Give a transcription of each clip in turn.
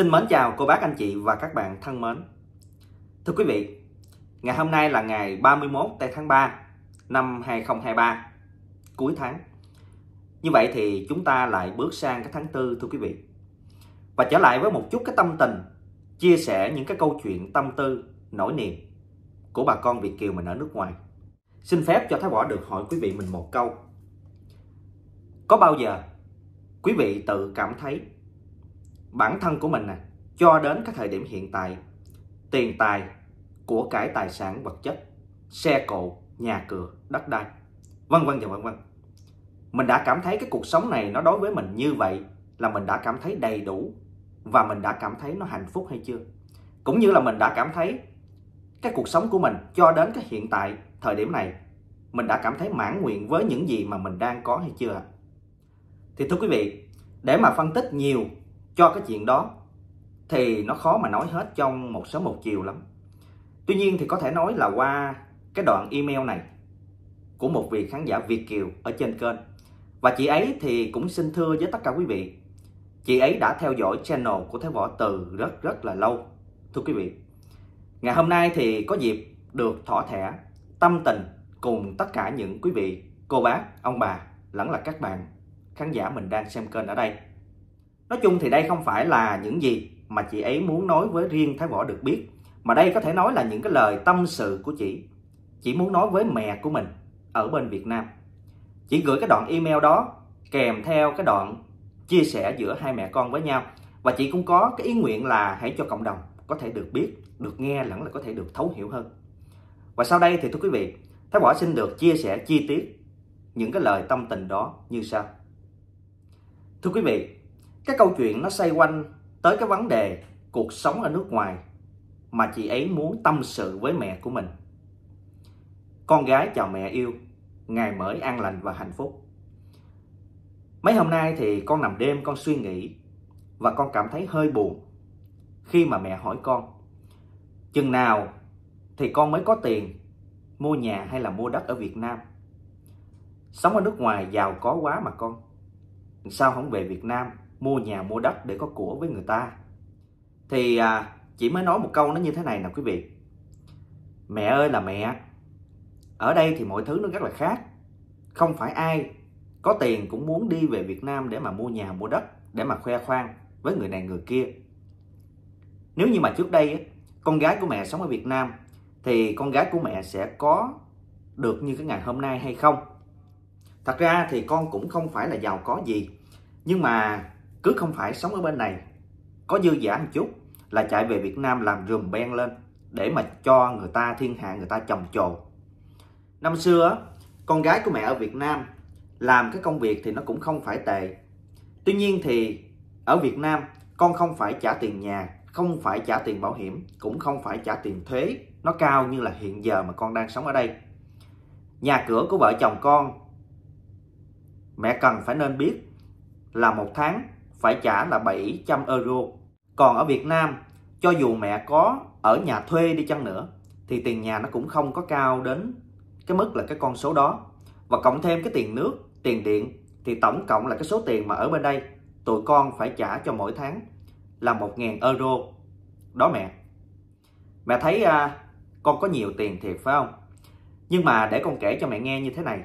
Xin mến chào cô bác anh chị và các bạn thân mến. Thưa quý vị, ngày hôm nay là ngày 31 tây tháng 3 năm 2023, cuối tháng. Như vậy thì chúng ta lại bước sang cái tháng tư thưa quý vị. Và trở lại với một chút cái tâm tình, chia sẻ những cái câu chuyện tâm tư, nỗi niềm của bà con Việt Kiều mình ở nước ngoài. Xin phép cho Thái Võ được hỏi quý vị mình một câu. Có bao giờ quý vị tự cảm thấy bản thân của mình nè cho đến cái thời điểm hiện tại tiền tài của cải tài sản vật chất xe cộ nhà cửa đất đai vân vân và vân vân mình đã cảm thấy cái cuộc sống này nó đối với mình như vậy là mình đã cảm thấy đầy đủ và mình đã cảm thấy nó hạnh phúc hay chưa cũng như là mình đã cảm thấy cái cuộc sống của mình cho đến cái hiện tại thời điểm này mình đã cảm thấy mãn nguyện với những gì mà mình đang có hay chưa thì thưa quý vị để mà phân tích nhiều cho cái chuyện đó thì nó khó mà nói hết trong một sớm một chiều lắm tuy nhiên thì có thể nói là qua cái đoạn email này của một vị khán giả việt kiều ở trên kênh và chị ấy thì cũng xin thưa với tất cả quý vị chị ấy đã theo dõi channel của Thế Võ từ rất rất là lâu thưa quý vị ngày hôm nay thì có dịp được thỏ thẻ tâm tình cùng tất cả những quý vị cô bác ông bà lẫn là các bạn khán giả mình đang xem kênh ở đây Nói chung thì đây không phải là những gì mà chị ấy muốn nói với riêng Thái Võ được biết, mà đây có thể nói là những cái lời tâm sự của chị. Chị muốn nói với mẹ của mình ở bên Việt Nam. Chị gửi cái đoạn email đó kèm theo cái đoạn chia sẻ giữa hai mẹ con với nhau và chị cũng có cái ý nguyện là hãy cho cộng đồng có thể được biết, được nghe lẫn là có thể được thấu hiểu hơn. Và sau đây thì thưa quý vị, Thái Võ xin được chia sẻ chi tiết những cái lời tâm tình đó như sau. Thưa quý vị, cái câu chuyện nó xoay quanh tới cái vấn đề cuộc sống ở nước ngoài mà chị ấy muốn tâm sự với mẹ của mình. Con gái chào mẹ yêu, ngày mới an lành và hạnh phúc. Mấy hôm nay thì con nằm đêm con suy nghĩ và con cảm thấy hơi buồn khi mà mẹ hỏi con chừng nào thì con mới có tiền mua nhà hay là mua đất ở Việt Nam. Sống ở nước ngoài giàu có quá mà con. Sao không về Việt Nam mua nhà mua đất để có của với người ta thì à, chị mới nói một câu nó như thế này nè quý vị mẹ ơi là mẹ ở đây thì mọi thứ nó rất là khác không phải ai có tiền cũng muốn đi về Việt Nam để mà mua nhà mua đất để mà khoe khoang với người này người kia nếu như mà trước đây con gái của mẹ sống ở Việt Nam thì con gái của mẹ sẽ có được như cái ngày hôm nay hay không thật ra thì con cũng không phải là giàu có gì nhưng mà cứ không phải sống ở bên này có dư giả một chút là chạy về Việt Nam làm rùm beng lên để mà cho người ta thiên hạ người ta chồng trồ năm xưa con gái của mẹ ở Việt Nam làm cái công việc thì nó cũng không phải tệ tuy nhiên thì ở Việt Nam con không phải trả tiền nhà không phải trả tiền bảo hiểm cũng không phải trả tiền thuế nó cao như là hiện giờ mà con đang sống ở đây nhà cửa của vợ chồng con mẹ cần phải nên biết là một tháng phải trả là 700 euro. Còn ở Việt Nam, cho dù mẹ có ở nhà thuê đi chăng nữa, thì tiền nhà nó cũng không có cao đến cái mức là cái con số đó. Và cộng thêm cái tiền nước, tiền điện, thì tổng cộng là cái số tiền mà ở bên đây tụi con phải trả cho mỗi tháng là 1.000 euro. Đó mẹ. Mẹ thấy à, con có nhiều tiền thiệt phải không? Nhưng mà để con kể cho mẹ nghe như thế này.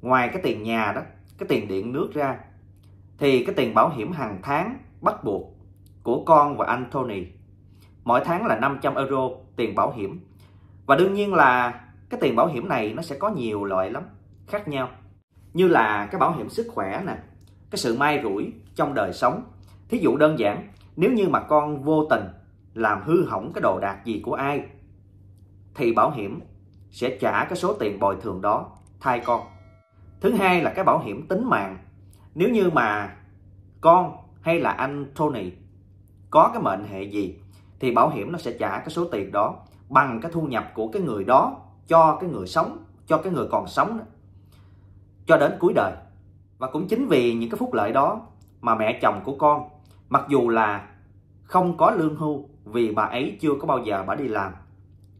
Ngoài cái tiền nhà đó, cái tiền điện nước ra thì cái tiền bảo hiểm hàng tháng bắt buộc của con và anh Tony mỗi tháng là 500 euro tiền bảo hiểm và đương nhiên là cái tiền bảo hiểm này nó sẽ có nhiều loại lắm khác nhau như là cái bảo hiểm sức khỏe nè cái sự may rủi trong đời sống thí dụ đơn giản nếu như mà con vô tình làm hư hỏng cái đồ đạc gì của ai thì bảo hiểm sẽ trả cái số tiền bồi thường đó thay con thứ hai là cái bảo hiểm tính mạng nếu như mà con hay là anh Tony có cái mệnh hệ gì thì bảo hiểm nó sẽ trả cái số tiền đó bằng cái thu nhập của cái người đó cho cái người sống cho cái người còn sống đó, cho đến cuối đời và cũng chính vì những cái phúc lợi đó mà mẹ chồng của con mặc dù là không có lương hưu vì bà ấy chưa có bao giờ bà đi làm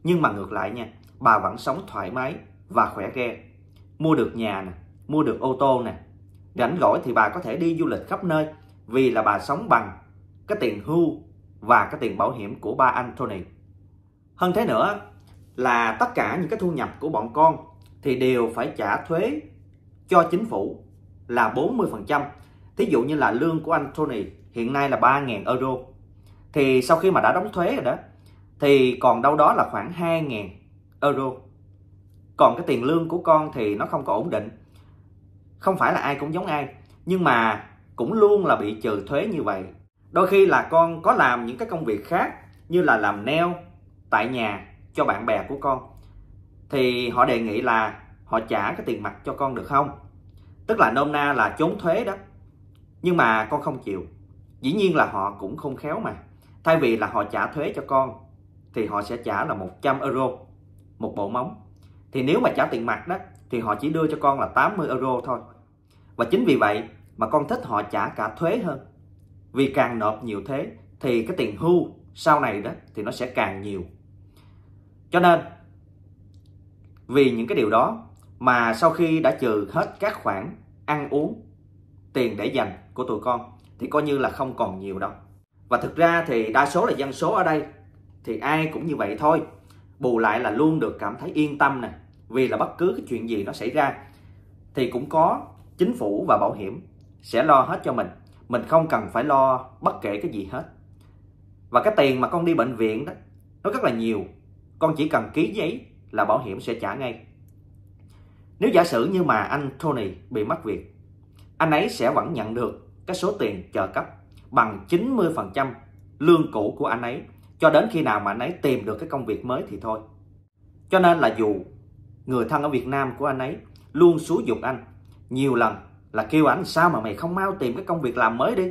nhưng mà ngược lại nha bà vẫn sống thoải mái và khỏe re mua được nhà nè mua được ô tô nè rảnh rỗi thì bà có thể đi du lịch khắp nơi vì là bà sống bằng cái tiền hưu và cái tiền bảo hiểm của ba anh Tony. Hơn thế nữa là tất cả những cái thu nhập của bọn con thì đều phải trả thuế cho chính phủ là 40%. Thí dụ như là lương của anh Tony hiện nay là 3.000 euro. Thì sau khi mà đã đóng thuế rồi đó thì còn đâu đó là khoảng 2.000 euro. Còn cái tiền lương của con thì nó không có ổn định không phải là ai cũng giống ai nhưng mà cũng luôn là bị trừ thuế như vậy đôi khi là con có làm những cái công việc khác như là làm neo tại nhà cho bạn bè của con thì họ đề nghị là họ trả cái tiền mặt cho con được không tức là nôm na là trốn thuế đó nhưng mà con không chịu dĩ nhiên là họ cũng không khéo mà thay vì là họ trả thuế cho con thì họ sẽ trả là 100 euro một bộ móng thì nếu mà trả tiền mặt đó thì họ chỉ đưa cho con là 80 euro thôi. Và chính vì vậy mà con thích họ trả cả thuế hơn. Vì càng nộp nhiều thuế thì cái tiền hưu sau này đó thì nó sẽ càng nhiều. Cho nên vì những cái điều đó mà sau khi đã trừ hết các khoản ăn uống, tiền để dành của tụi con thì coi như là không còn nhiều đâu. Và thực ra thì đa số là dân số ở đây thì ai cũng như vậy thôi. Bù lại là luôn được cảm thấy yên tâm nè, vì là bất cứ cái chuyện gì nó xảy ra thì cũng có chính phủ và bảo hiểm sẽ lo hết cho mình mình không cần phải lo bất kể cái gì hết và cái tiền mà con đi bệnh viện đó nó rất là nhiều con chỉ cần ký giấy là bảo hiểm sẽ trả ngay nếu giả sử như mà anh Tony bị mất việc anh ấy sẽ vẫn nhận được cái số tiền trợ cấp bằng 90% lương cũ của anh ấy cho đến khi nào mà anh ấy tìm được cái công việc mới thì thôi cho nên là dù người thân ở Việt Nam của anh ấy luôn xúi dục anh nhiều lần là kêu anh sao mà mày không mau tìm cái công việc làm mới đi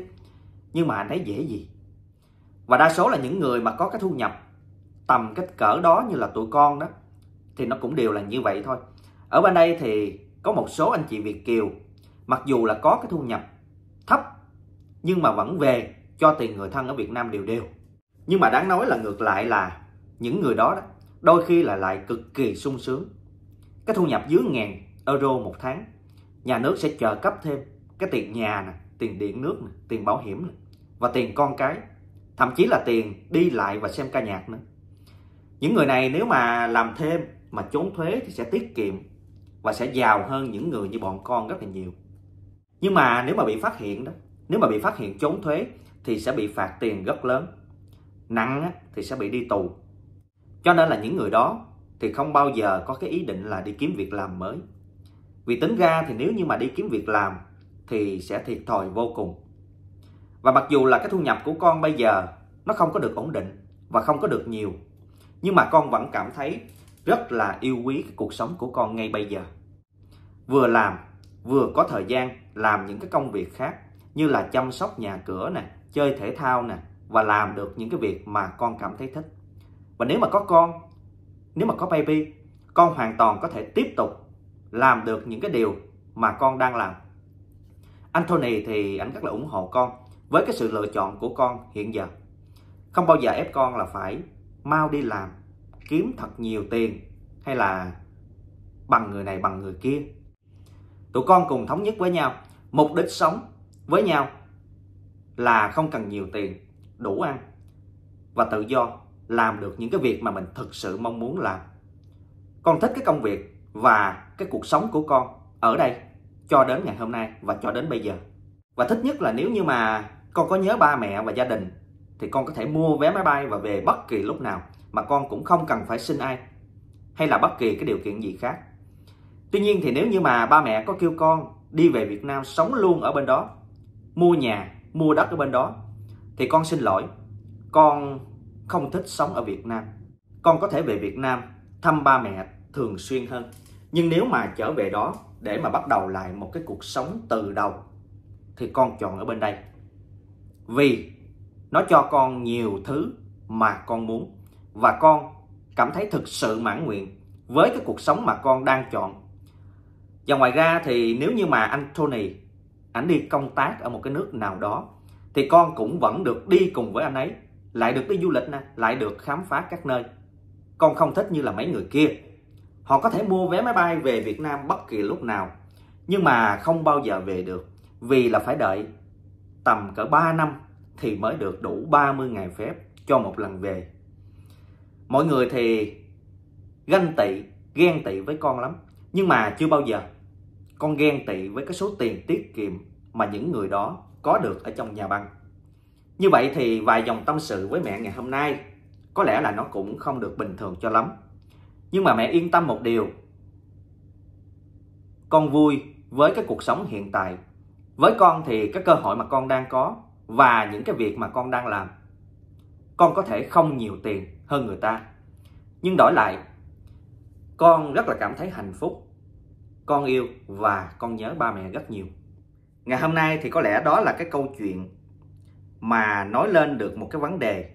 nhưng mà anh ấy dễ gì và đa số là những người mà có cái thu nhập tầm cái cỡ đó như là tụi con đó thì nó cũng đều là như vậy thôi ở bên đây thì có một số anh chị Việt Kiều mặc dù là có cái thu nhập thấp nhưng mà vẫn về cho tiền người thân ở Việt Nam đều đều nhưng mà đáng nói là ngược lại là những người đó, đó đôi khi là lại cực kỳ sung sướng cái thu nhập dưới ngàn euro một tháng nhà nước sẽ trợ cấp thêm cái tiền nhà nè tiền điện nước nè tiền bảo hiểm nè và tiền con cái thậm chí là tiền đi lại và xem ca nhạc nữa những người này nếu mà làm thêm mà trốn thuế thì sẽ tiết kiệm và sẽ giàu hơn những người như bọn con rất là nhiều nhưng mà nếu mà bị phát hiện đó nếu mà bị phát hiện trốn thuế thì sẽ bị phạt tiền rất lớn nặng thì sẽ bị đi tù cho nên là những người đó thì không bao giờ có cái ý định là đi kiếm việc làm mới. Vì tính ra thì nếu như mà đi kiếm việc làm thì sẽ thiệt thòi vô cùng. Và mặc dù là cái thu nhập của con bây giờ nó không có được ổn định và không có được nhiều, nhưng mà con vẫn cảm thấy rất là yêu quý cái cuộc sống của con ngay bây giờ. Vừa làm, vừa có thời gian làm những cái công việc khác như là chăm sóc nhà cửa nè, chơi thể thao nè và làm được những cái việc mà con cảm thấy thích. Và nếu mà có con nếu mà có baby con hoàn toàn có thể tiếp tục làm được những cái điều mà con đang làm Anthony thì anh rất là ủng hộ con với cái sự lựa chọn của con hiện giờ không bao giờ ép con là phải mau đi làm kiếm thật nhiều tiền hay là bằng người này bằng người kia tụi con cùng thống nhất với nhau mục đích sống với nhau là không cần nhiều tiền đủ ăn và tự do làm được những cái việc mà mình thực sự mong muốn làm con thích cái công việc và cái cuộc sống của con ở đây cho đến ngày hôm nay và cho đến bây giờ và thích nhất là nếu như mà con có nhớ ba mẹ và gia đình thì con có thể mua vé máy bay và về bất kỳ lúc nào mà con cũng không cần phải xin ai hay là bất kỳ cái điều kiện gì khác tuy nhiên thì nếu như mà ba mẹ có kêu con đi về việt nam sống luôn ở bên đó mua nhà mua đất ở bên đó thì con xin lỗi con không thích sống ở Việt Nam. Con có thể về Việt Nam thăm ba mẹ thường xuyên hơn. Nhưng nếu mà trở về đó để mà bắt đầu lại một cái cuộc sống từ đầu thì con chọn ở bên đây. Vì nó cho con nhiều thứ mà con muốn và con cảm thấy thực sự mãn nguyện với cái cuộc sống mà con đang chọn. Và ngoài ra thì nếu như mà anh Tony ảnh đi công tác ở một cái nước nào đó thì con cũng vẫn được đi cùng với anh ấy lại được đi du lịch nè, lại được khám phá các nơi. Con không thích như là mấy người kia. Họ có thể mua vé máy bay về Việt Nam bất kỳ lúc nào, nhưng mà không bao giờ về được vì là phải đợi tầm cỡ 3 năm thì mới được đủ 30 ngày phép cho một lần về. Mọi người thì ganh tị, ghen tị với con lắm, nhưng mà chưa bao giờ con ghen tị với cái số tiền tiết kiệm mà những người đó có được ở trong nhà băng. Như vậy thì vài dòng tâm sự với mẹ ngày hôm nay có lẽ là nó cũng không được bình thường cho lắm. Nhưng mà mẹ yên tâm một điều. Con vui với cái cuộc sống hiện tại. Với con thì cái cơ hội mà con đang có và những cái việc mà con đang làm. Con có thể không nhiều tiền hơn người ta. Nhưng đổi lại, con rất là cảm thấy hạnh phúc. Con yêu và con nhớ ba mẹ rất nhiều. Ngày hôm nay thì có lẽ đó là cái câu chuyện mà nói lên được một cái vấn đề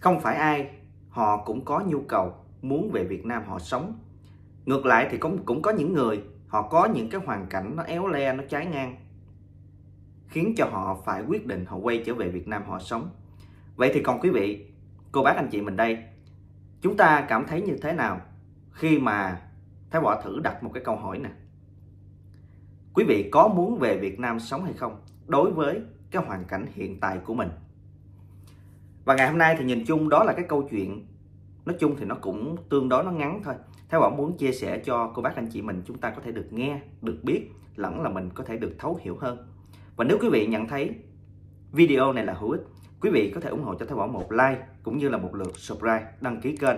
không phải ai họ cũng có nhu cầu muốn về Việt Nam họ sống ngược lại thì cũng cũng có những người họ có những cái hoàn cảnh nó éo le nó trái ngang khiến cho họ phải quyết định họ quay trở về Việt Nam họ sống vậy thì còn quý vị cô bác anh chị mình đây chúng ta cảm thấy như thế nào khi mà Thái Võ thử đặt một cái câu hỏi nè quý vị có muốn về Việt Nam sống hay không đối với cái hoàn cảnh hiện tại của mình và ngày hôm nay thì nhìn chung đó là cái câu chuyện nói chung thì nó cũng tương đối nó ngắn thôi theo ông muốn chia sẻ cho cô bác anh chị mình chúng ta có thể được nghe được biết lẫn là mình có thể được thấu hiểu hơn và nếu quý vị nhận thấy video này là hữu ích quý vị có thể ủng hộ cho theo Bảo một like cũng như là một lượt subscribe đăng ký kênh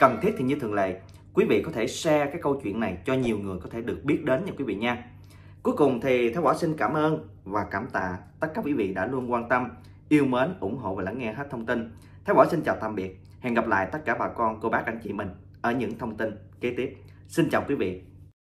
cần thiết thì như thường lệ quý vị có thể share cái câu chuyện này cho nhiều người có thể được biết đến nha quý vị nha Cuối cùng thì Thái Võ xin cảm ơn và cảm tạ tất cả quý vị đã luôn quan tâm, yêu mến, ủng hộ và lắng nghe hết thông tin. Thái Võ xin chào tạm biệt. Hẹn gặp lại tất cả bà con, cô bác, anh chị mình ở những thông tin kế tiếp. Xin chào quý vị.